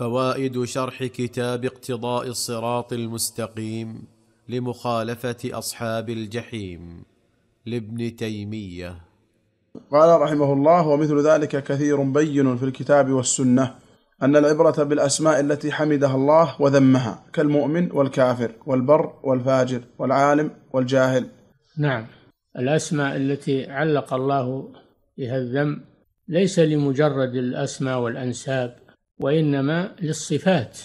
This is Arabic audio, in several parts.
فوائد شرح كتاب اقتضاء الصراط المستقيم لمخالفه اصحاب الجحيم لابن تيميه قال رحمه الله ومثل ذلك كثير بين في الكتاب والسنه أن العبرة بالأسماء التي حمدها الله وذمها كالمؤمن والكافر والبر والفاجر والعالم والجاهل نعم الأسماء التي علق الله بها الذم ليس لمجرد الأسماء والأنساب وإنما للصفات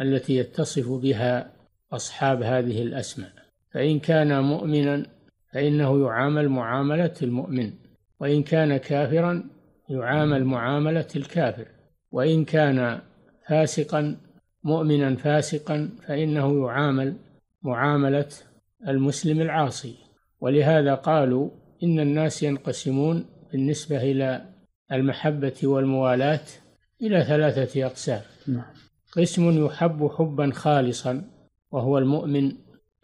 التي يتصف بها أصحاب هذه الأسماء فإن كان مؤمنا فإنه يعامل معاملة المؤمن وإن كان كافرا يعامل معاملة الكافر وإن كان فاسقا مؤمنا فاسقا فإنه يعامل معاملة المسلم العاصي ولهذا قالوا إن الناس ينقسمون بالنسبة إلى المحبة والموالاة إلى ثلاثة أقسام نعم. قسم يحب حبا خالصا وهو المؤمن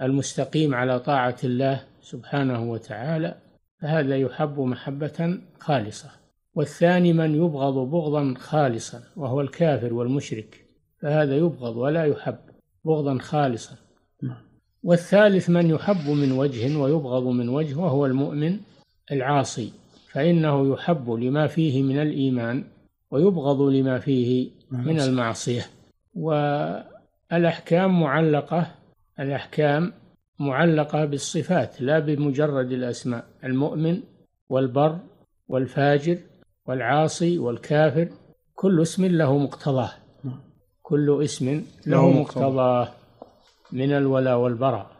المستقيم على طاعة الله سبحانه وتعالى فهذا يحب محبة خالصة والثاني من يبغض بغضا خالصا وهو الكافر والمشرك فهذا يبغض ولا يحب بغضا خالصا نعم. والثالث من يحب من وجه ويبغض من وجه وهو المؤمن العاصي فإنه يحب لما فيه من الإيمان ويبغض لما فيه من المعصية والأحكام معلقة الأحكام معلقة بالصفات لا بمجرد الأسماء المؤمن والبر والفاجر والعاصي والكافر كل اسم له مقتضاه نعم. كل اسم له مقتضاه من الولا والبراء